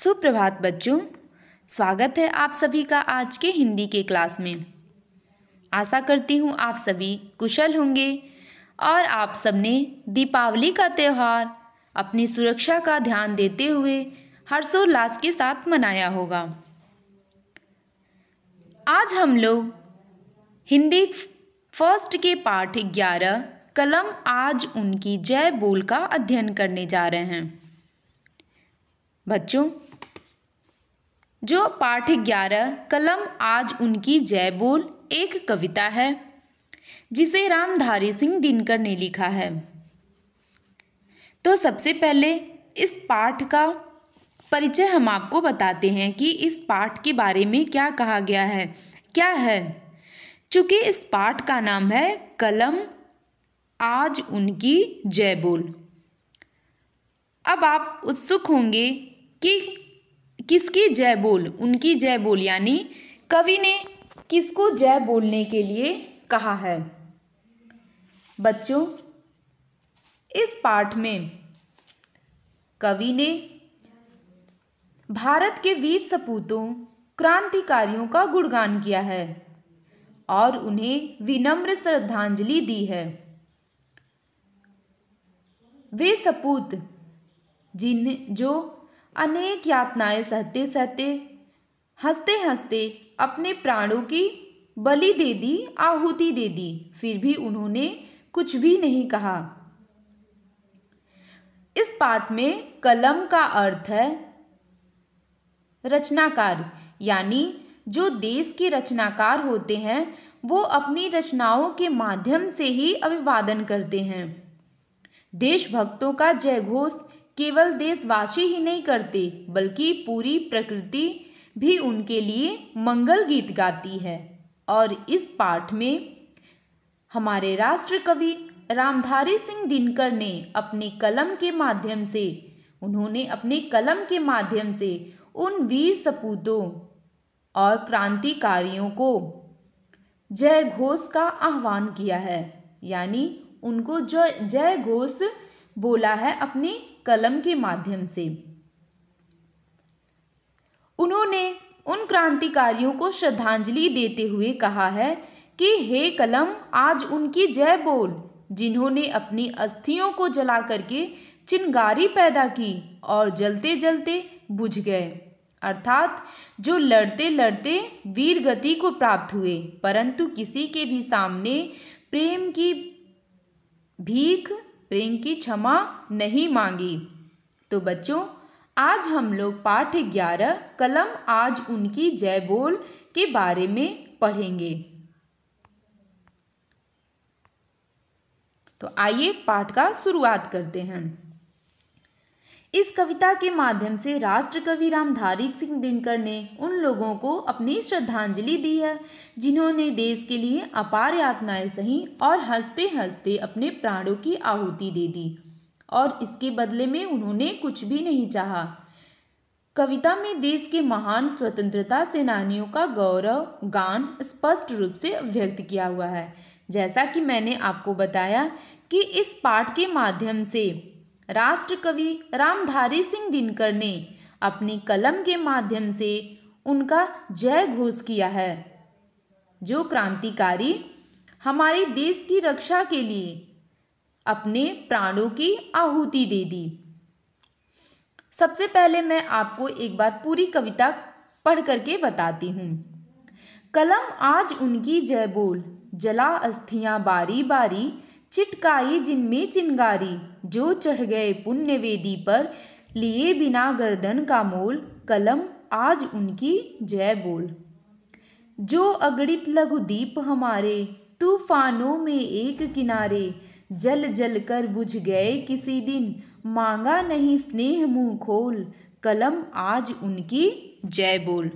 सुप्रभात बच्चों स्वागत है आप सभी का आज के हिंदी के क्लास में आशा करती हूँ आप सभी कुशल होंगे और आप सबने दीपावली का त्यौहार अपनी सुरक्षा का ध्यान देते हुए हर्षोल्लास के साथ मनाया होगा आज हम लोग हिंदी फर्स्ट के पाठ ग्यारह कलम आज उनकी जय बोल का अध्ययन करने जा रहे हैं बच्चों जो पाठ ग्यारह कलम आज उनकी जय बोल एक कविता है जिसे रामधारी सिंह दिनकर ने लिखा है तो सबसे पहले इस पाठ का परिचय हम आपको बताते हैं कि इस पाठ के बारे में क्या कहा गया है क्या है चूँकि इस पाठ का नाम है कलम आज उनकी जय बोल अब आप उत्सुक होंगे कि किसकी जय बोल उनकी जय बोल यानी कवि ने किसको जय बोलने के लिए कहा है बच्चों इस पाठ में कवि ने भारत के वीर सपूतों क्रांतिकारियों का गुणगान किया है और उन्हें विनम्र श्रद्धांजलि दी है वे सपूत जिन जो अनेक यातनाएं सहते सहते हंसते हंसते अपने प्राणों की बलि दे दी आहुति दे दी फिर भी उन्होंने कुछ भी नहीं कहा इस पाठ में कलम का अर्थ है रचनाकार यानी जो देश के रचनाकार होते हैं वो अपनी रचनाओं के माध्यम से ही अभिवादन करते हैं देशभक्तों का जयघोष केवल देशवासी ही नहीं करते बल्कि पूरी प्रकृति भी उनके लिए मंगल गीत गाती है और इस पाठ में हमारे राष्ट्र कवि रामधारी सिंह दिनकर ने अपने कलम के माध्यम से उन्होंने अपने कलम के माध्यम से उन वीर सपूतों और क्रांतिकारियों को जय घोष का आह्वान किया है यानी उनको जय जय घोष बोला है अपनी कलम के माध्यम से उन्होंने उन क्रांतिकारियों को श्रद्धांजलि देते हुए कहा है कि हे कलम आज उनकी जय बोल जिन्होंने अपनी अस्थियों को जला करके चिंगारी पैदा की और जलते जलते बुझ गए अर्थात जो लड़ते लड़ते वीर गति को प्राप्त हुए परंतु किसी के भी सामने प्रेम की भीख प्रेम की क्षमा नहीं मांगी तो बच्चों आज हम लोग पाठ ग्यारह कलम आज उनकी जय बोल के बारे में पढ़ेंगे तो आइए पाठ का शुरुआत करते हैं इस कविता के माध्यम से राष्ट्र कवि रामधारी सिंह दिनकर ने उन लोगों को अपनी श्रद्धांजलि दी है जिन्होंने देश के लिए अपार यातनाएं सही और हंसते हंसते अपने प्राणों की आहुति दे दी और इसके बदले में उन्होंने कुछ भी नहीं चाहा कविता में देश के महान स्वतंत्रता सेनानियों का गौरव गान स्पष्ट रूप से व्यक्त किया हुआ है जैसा कि मैंने आपको बताया कि इस पाठ के माध्यम से राष्ट्रकवि रामधारी सिंह दिनकर ने अपनी कलम के माध्यम से उनका जय घोष किया है जो क्रांतिकारी हमारे देश की रक्षा के लिए अपने प्राणों की आहुति दे दी सबसे पहले मैं आपको एक बार पूरी कविता पढ़ करके बताती हूँ कलम आज उनकी जय बोल जला अस्थियाँ बारी बारी चिटकाई जिनमें चिंगारी जो चढ़ गए पुण्य वेदी पर लिए बिना गर्दन का मोल कलम आज उनकी जय बोल जो अगणित लघु दीप हमारे तूफानों में एक किनारे जल जल कर बुझ गए किसी दिन मांगा नहीं स्नेह मुंह खोल कलम आज उनकी जय बोल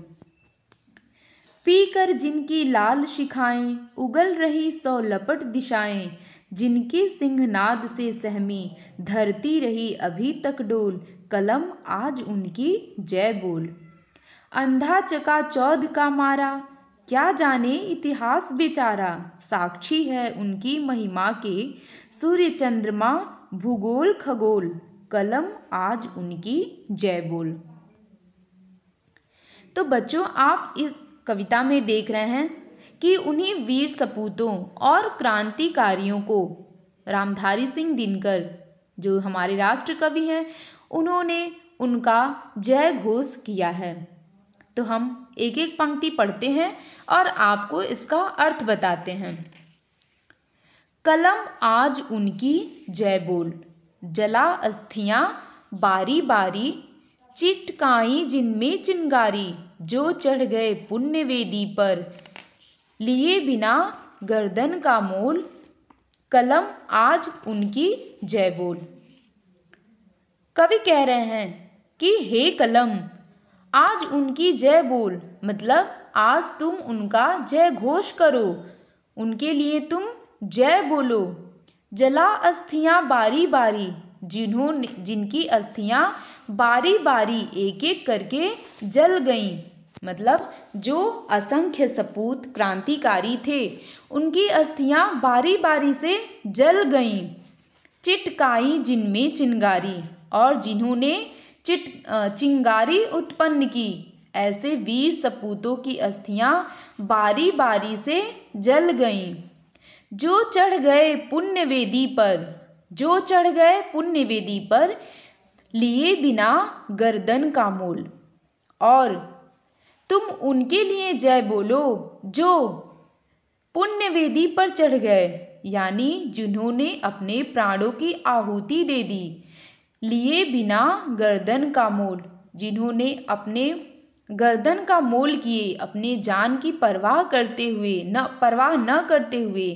पीकर जिनकी लाल शिखाएं उगल रही सौ लपट दिशाएं जिनके सिंहनाद से सहमी धरती रही अभी तक डोल कलम आज उनकी जय बोल अंधा चका चौध का मारा क्या जाने इतिहास बेचारा साक्षी है उनकी महिमा के सूर्य चंद्रमा भूगोल खगोल कलम आज उनकी जय बोल तो बच्चों आप इस कविता में देख रहे हैं कि उन्हें वीर सपूतों और क्रांतिकारियों को रामधारी सिंह दिनकर जो हमारे राष्ट्र कवि हैं उन्होंने उनका जय घोष किया है तो हम एक एक पंक्ति पढ़ते हैं और आपको इसका अर्थ बताते हैं कलम आज उनकी जय बोल जला अस्थियाँ बारी बारी चिटकाई जिनमें चिंगारी जो चढ़ गए पुण्य वेदी पर लिए बिना गर्दन का मोल कलम आज उनकी जय बोल कवि कह रहे हैं कि हे कलम आज उनकी जय बोल मतलब आज तुम उनका जय घोष करो उनके लिए तुम जय बोलो जला अस्थियाँ बारी बारी जिन्होंने जिनकी अस्थियाँ बारी बारी एक एक करके जल गईं मतलब जो असंख्य सपूत क्रांतिकारी थे उनकी अस्थियां बारी बारी से जल गईं चिटकाई जिनमें चिंगारी और जिन्होंने चिट चिंगारी उत्पन्न की ऐसे वीर सपूतों की अस्थियां बारी बारी से जल गईं जो चढ़ गए पुण्य वेदी पर जो चढ़ गए पुण्य वेदी पर लिए बिना गर्दन का मोल और तुम उनके लिए जय बोलो जो पुण्य वेदी पर चढ़ गए यानी जिन्होंने अपने प्राणों की आहुति दे दी लिए बिना गर्दन का मोल जिन्होंने अपने गर्दन का मोल किए अपने जान की परवाह करते हुए न परवाह न करते हुए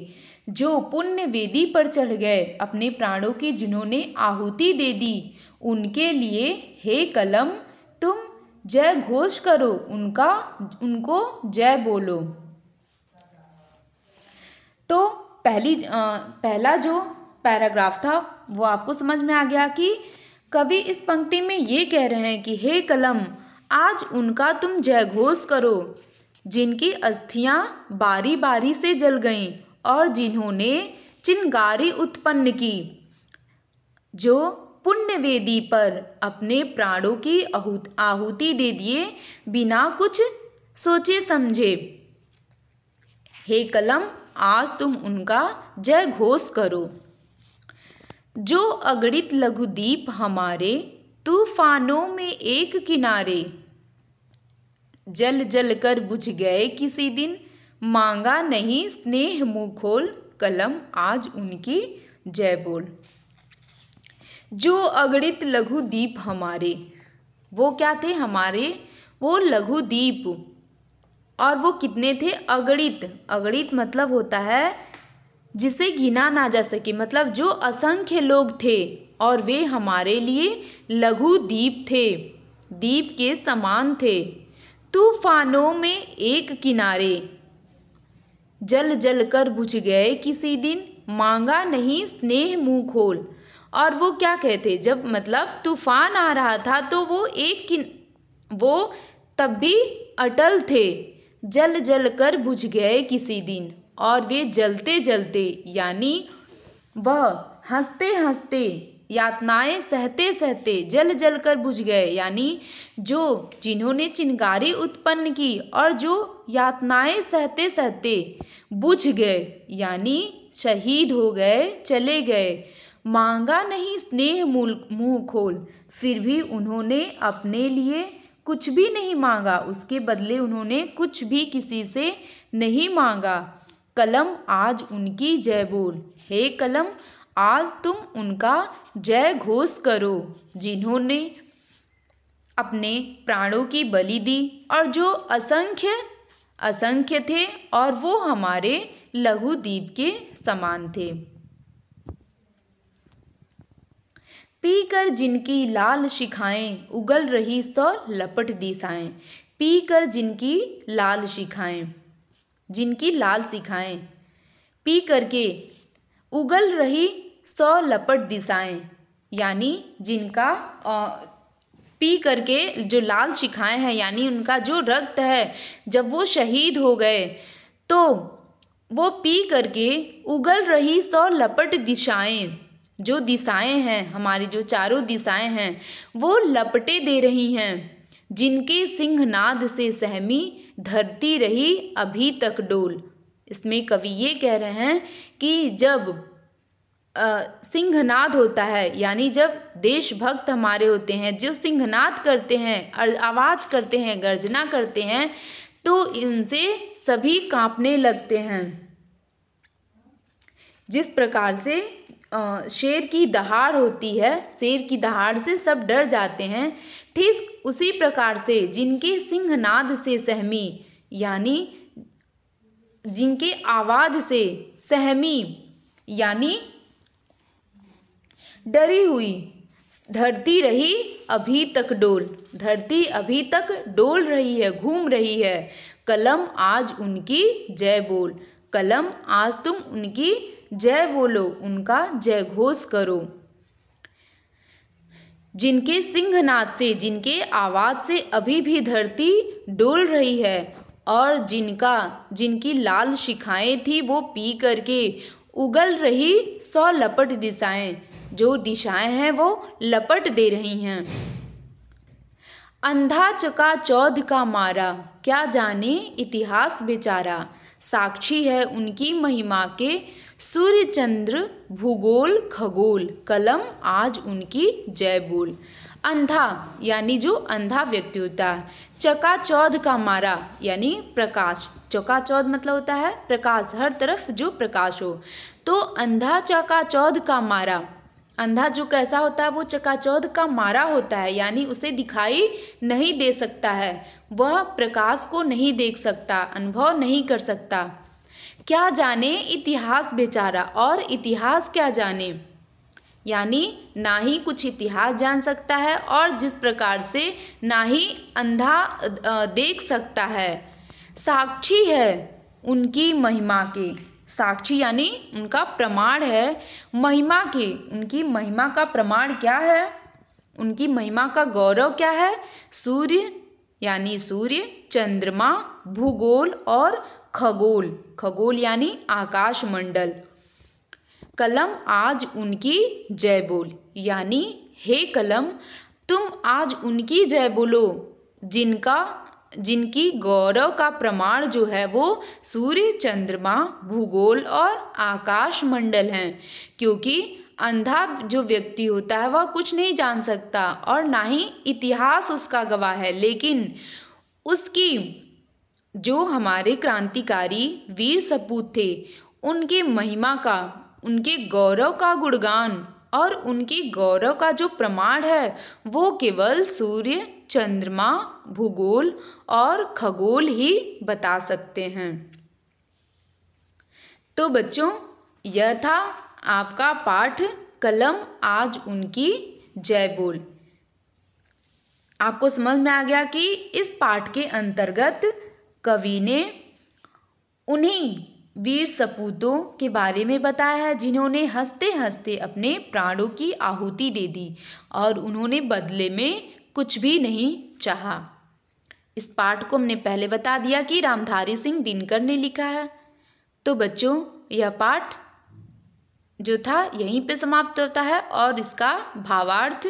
जो पुण्य वेदी पर चढ़ गए अपने प्राणों की जिन्होंने आहुति दे दी उनके लिए हे कलम जय घोष करो उनका उनको जय बोलो तो पहली पहला जो पैराग्राफ था वो आपको समझ में आ गया कि कवि इस पंक्ति में ये कह रहे हैं कि हे कलम आज उनका तुम जय घोष करो जिनकी अस्थियां बारी बारी से जल गईं और जिन्होंने चिनगारी उत्पन्न की जो पुण्य वेदी पर अपने प्राणों की आहुति दे दिए बिना कुछ सोचे समझे हे कलम आज तुम उनका जय घोष करो जो अगणित लघुदीप हमारे तूफानों में एक किनारे जल जल कर बुझ गए किसी दिन मांगा नहीं स्नेह मुखोल कलम आज उनकी जय बोल जो अगणित लघु द्वीप हमारे वो क्या थे हमारे वो लघु द्वीप और वो कितने थे अगणित अगणित मतलब होता है जिसे गिना ना जा सके मतलब जो असंख्य लोग थे और वे हमारे लिए लघु द्वीप थे दीप के समान थे तूफानों में एक किनारे जल जल कर बुझ गए किसी दिन मांगा नहीं स्नेह मुँह खोल और वो क्या कहते जब मतलब तूफान आ रहा था तो वो एक किन वो तब भी अटल थे जल जल कर बुझ गए किसी दिन और वे जलते जलते यानी वह हंसते हंसते यातनाएं सहते सहते जल जल कर बुझ गए यानी जो जिन्होंने चिंगारी उत्पन्न की और जो यातनाएं सहते सहते बुझ गए यानी शहीद हो गए चले गए मांगा नहीं स्नेह मूल मुँह खोल फिर भी उन्होंने अपने लिए कुछ भी नहीं मांगा उसके बदले उन्होंने कुछ भी किसी से नहीं मांगा कलम आज उनकी जय बोल हे कलम आज तुम उनका जय घोष करो जिन्होंने अपने प्राणों की बलि दी और जो असंख्य असंख्य थे और वो हमारे लघुद्वीप के समान थे पीकर जिनकी लाल शिखाएं उगल रही सौ लपट दिशाएं पीकर जिनकी लाल शिखाएं जिनकी लाल शिखाएं पी करके उगल रही सौ लपट दिशाएं यानी जिनका आ, पी करके जो लाल शिखाएं हैं यानी उनका जो रक्त है जब वो शहीद हो गए तो वो पी करके उगल रही सौ लपट दिशाएं जो दिशाएं हैं हमारी जो चारों दिशाएं हैं वो लपटे दे रही हैं जिनके सिंहनाद से सहमी धरती रही अभी तक डोल इसमें कवि ये कह रहे हैं कि जब सिंहनाद होता है यानी जब देशभक्त हमारे होते हैं जो सिंहनाद करते हैं आवाज़ करते हैं गर्जना करते हैं तो इनसे सभी कांपने लगते हैं जिस प्रकार से शेर की दहाड़ होती है शेर की दहाड़ से सब डर जाते हैं ठीक उसी प्रकार से जिनके सिंहनाद से सहमी यानी जिनके आवाज़ से सहमी यानी डरी हुई धरती रही अभी तक डोल धरती अभी तक डोल रही है घूम रही है कलम आज उनकी जय बोल कलम आज तुम उनकी जय बोलो उनका जय घोष करो जिनके सिंहनाद से जिनके आवाज़ से अभी भी धरती डोल रही है और जिनका जिनकी लाल शिखाएं थी वो पी करके उगल रही सौ लपट दिशाएं जो दिशाएं हैं वो लपट दे रही हैं अंधा चका चौध का मारा क्या जाने इतिहास बेचारा साक्षी है उनकी महिमा के सूर्य चंद्र भूगोल खगोल कलम आज उनकी जय बोल अंधा यानी जो अंधा व्यक्ति होता है चका चौध का मारा यानी प्रकाश चका चौध मतलब होता है प्रकाश हर तरफ जो प्रकाश हो तो अंधा चका चौध का मारा अंधा जो कैसा होता है वो चकाचौध का मारा होता है यानी उसे दिखाई नहीं दे सकता है वह प्रकाश को नहीं देख सकता अनुभव नहीं कर सकता क्या जाने इतिहास बेचारा और इतिहास क्या जाने यानी ना ही कुछ इतिहास जान सकता है और जिस प्रकार से ना ही अंधा देख सकता है साक्षी है उनकी महिमा की साक्षी यानी उनका प्रमाण है महिमा की उनकी महिमा का प्रमाण क्या है उनकी महिमा का गौरव क्या है सूर्य यानी सूर्य चंद्रमा भूगोल और खगोल खगोल यानी आकाशमंडल कलम आज उनकी जय बोल यानी हे कलम तुम आज उनकी जय बोलो जिनका जिनकी गौरव का प्रमाण जो है वो सूर्य चंद्रमा भूगोल और आकाश मंडल हैं क्योंकि अंधा जो व्यक्ति होता है वह कुछ नहीं जान सकता और ना ही इतिहास उसका गवाह है लेकिन उसकी जो हमारे क्रांतिकारी वीर सपूत थे उनके महिमा का उनके गौरव का गुणगान और उनकी गौरव का जो प्रमाण है वो केवल सूर्य चंद्रमा भूगोल और खगोल ही बता सकते हैं तो बच्चों यह था आपका पाठ कलम आज उनकी जय बोल आपको समझ में आ गया कि इस पाठ के अंतर्गत कवि ने उन्हीं वीर सपूतों के बारे में बताया है जिन्होंने हंसते हंसते अपने प्राणों की आहुति दे दी और उन्होंने बदले में कुछ भी नहीं चाहा इस पाठ को हमने पहले बता दिया कि रामधारी सिंह दिनकर ने लिखा है तो बच्चों यह पाठ जो था यहीं पे समाप्त होता है और इसका भावार्थ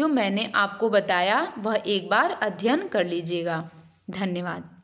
जो मैंने आपको बताया वह एक बार अध्ययन कर लीजिएगा धन्यवाद